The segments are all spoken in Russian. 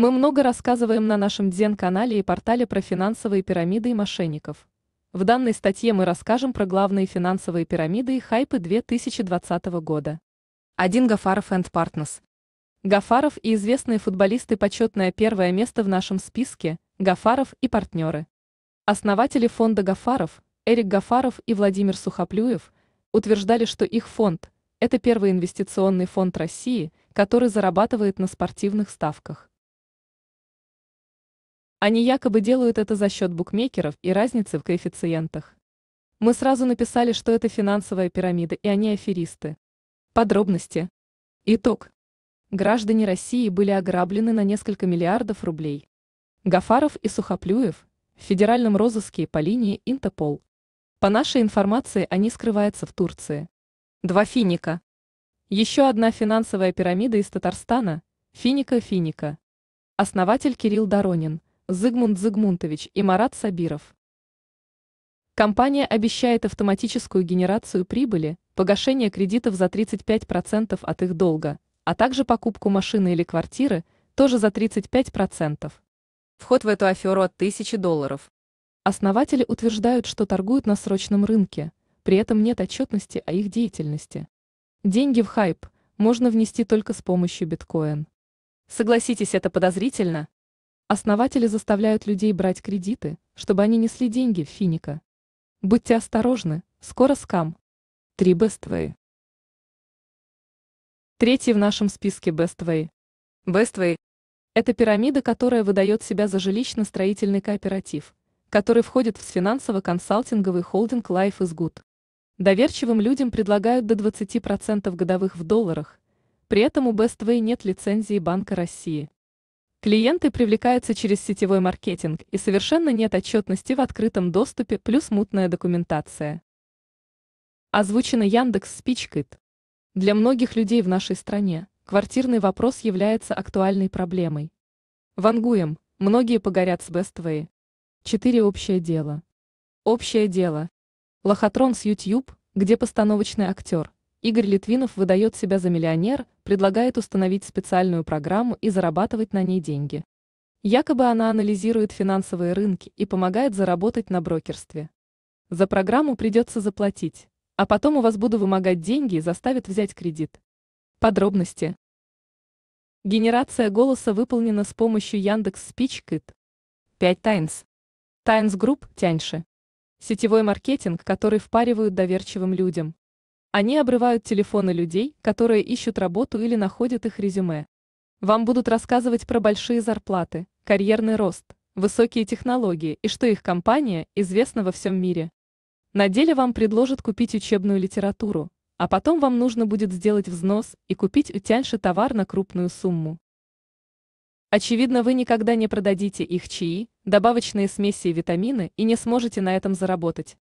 Мы много рассказываем на нашем Дзен-канале и портале про финансовые пирамиды и мошенников. В данной статье мы расскажем про главные финансовые пирамиды и хайпы 2020 года. Один Гафаров and Partners. Гафаров и известные футболисты почетное первое место в нашем списке, Гафаров и партнеры. Основатели фонда Гафаров, Эрик Гафаров и Владимир Сухоплюев, утверждали, что их фонд – это первый инвестиционный фонд России, который зарабатывает на спортивных ставках. Они якобы делают это за счет букмекеров и разницы в коэффициентах. Мы сразу написали, что это финансовая пирамида и они аферисты. Подробности. Итог. Граждане России были ограблены на несколько миллиардов рублей. Гафаров и Сухоплюев в федеральном розыске по линии Интерпол. По нашей информации, они скрываются в Турции. Два финика. Еще одна финансовая пирамида из Татарстана – финика-финика. Основатель Кирилл Доронин – Зыгмунд Зыгмунтович и Марат Сабиров. Компания обещает автоматическую генерацию прибыли, погашение кредитов за 35% от их долга, а также покупку машины или квартиры тоже за 35%. Вход в эту аферу от тысячи долларов. Основатели утверждают, что торгуют на срочном рынке, при этом нет отчетности о их деятельности. Деньги в хайп можно внести только с помощью биткоин. Согласитесь, это подозрительно? Основатели заставляют людей брать кредиты, чтобы они несли деньги в Финика. Будьте осторожны, скоро скам. Три Bestway. Третий в нашем списке Bestway. Bestway – это пирамида, которая выдает себя за жилищно-строительный кооператив, который входит в финансово-консалтинговый холдинг Life is Good. Доверчивым людям предлагают до 20% годовых в долларах, при этом у Bestway нет лицензии Банка России. Клиенты привлекаются через сетевой маркетинг и совершенно нет отчетности в открытом доступе плюс мутная документация. Озвучено Яндекс Спичкит. Для многих людей в нашей стране квартирный вопрос является актуальной проблемой. Вангуем, многие погорят с Бествэй. Четыре общее дело. Общее дело. Лохотрон с YouTube, где постановочный актер – Игорь Литвинов выдает себя за миллионер, предлагает установить специальную программу и зарабатывать на ней деньги. Якобы она анализирует финансовые рынки и помогает заработать на брокерстве. За программу придется заплатить, а потом у вас буду вымогать деньги и заставят взять кредит. Подробности. Генерация голоса выполнена с помощью Яндекс Спичкит. 5 Тайнс. Тайнс Групп Тяньши. Сетевой маркетинг, который впаривают доверчивым людям. Они обрывают телефоны людей, которые ищут работу или находят их резюме. Вам будут рассказывать про большие зарплаты, карьерный рост, высокие технологии и что их компания известна во всем мире. На деле вам предложат купить учебную литературу, а потом вам нужно будет сделать взнос и купить у Тяньши товар на крупную сумму. Очевидно, вы никогда не продадите их чаи, добавочные смеси и витамины и не сможете на этом заработать.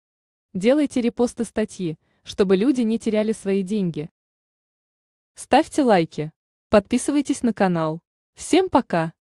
Делайте репосты статьи – чтобы люди не теряли свои деньги. Ставьте лайки, подписывайтесь на канал. Всем пока!